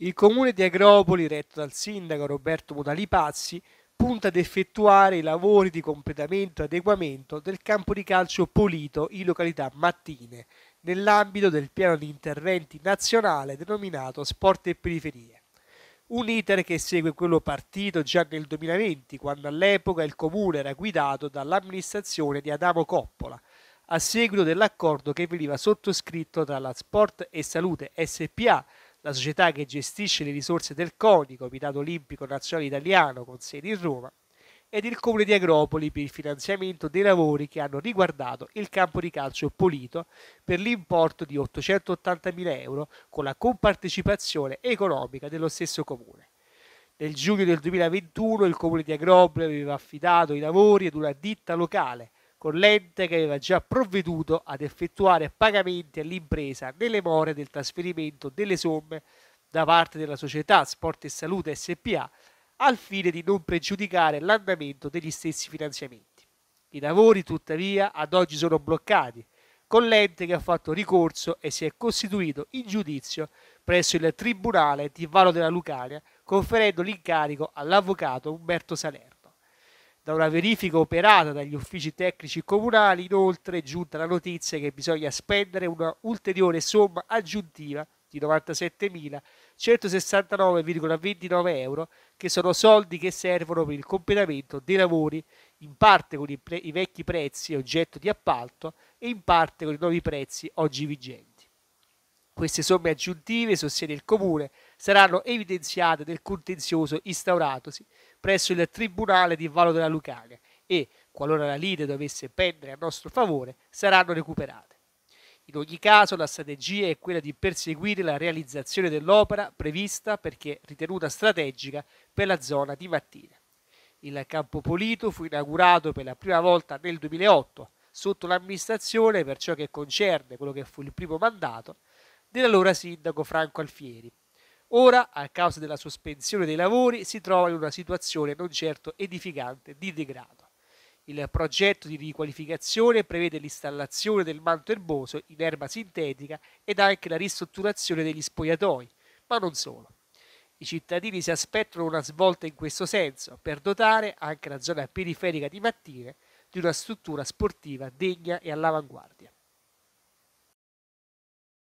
Il comune di Agropoli, retto dal sindaco Roberto Modalipazzi, punta ad effettuare i lavori di completamento e adeguamento del campo di calcio pulito in località Mattine, nell'ambito del piano di interventi nazionale denominato Sport e Periferie. Un iter che segue quello partito già nel 2020, quando all'epoca il comune era guidato dall'amministrazione di Adamo Coppola, a seguito dell'accordo che veniva sottoscritto tra la Sport e Salute SPA la società che gestisce le risorse del CONI, Comitato Olimpico Nazionale Italiano con sede in Roma, ed il Comune di Agropoli per il finanziamento dei lavori che hanno riguardato il campo di calcio pulito per l'importo di 880.000 euro con la compartecipazione economica dello stesso Comune. Nel giugno del 2021 il Comune di Agropoli aveva affidato i lavori ad una ditta locale con l'ente che aveva già provveduto ad effettuare pagamenti all'impresa nelle more del trasferimento delle somme da parte della società Sport e Salute SPA al fine di non pregiudicare l'andamento degli stessi finanziamenti. I lavori tuttavia ad oggi sono bloccati con l'ente che ha fatto ricorso e si è costituito in giudizio presso il Tribunale di Valo della Lucania, conferendo l'incarico all'avvocato Umberto Salerno. Da una verifica operata dagli uffici tecnici comunali, inoltre, è giunta la notizia che bisogna spendere un'ulteriore somma aggiuntiva di 97.169,29 euro, che sono soldi che servono per il completamento dei lavori, in parte con i, pre- i vecchi prezzi oggetto di appalto e in parte con i nuovi prezzi oggi vigenti. Queste somme aggiuntive, sostiene il Comune, saranno evidenziate nel contenzioso instauratosi presso il Tribunale di Valo della Lucania e, qualora la lite dovesse pendere a nostro favore, saranno recuperate. In ogni caso, la strategia è quella di perseguire la realizzazione dell'opera prevista perché ritenuta strategica per la zona di Mattina. Il Campopolito fu inaugurato per la prima volta nel 2008 sotto l'amministrazione per ciò che concerne quello che fu il primo mandato dell'allora sindaco Franco Alfieri. Ora, a causa della sospensione dei lavori, si trova in una situazione non certo edificante di degrado. Il progetto di riqualificazione prevede l'installazione del manto erboso in erba sintetica ed anche la ristrutturazione degli spogliatoi, ma non solo. I cittadini si aspettano una svolta in questo senso, per dotare anche la zona periferica di Mattine di una struttura sportiva degna e all'avanguardia.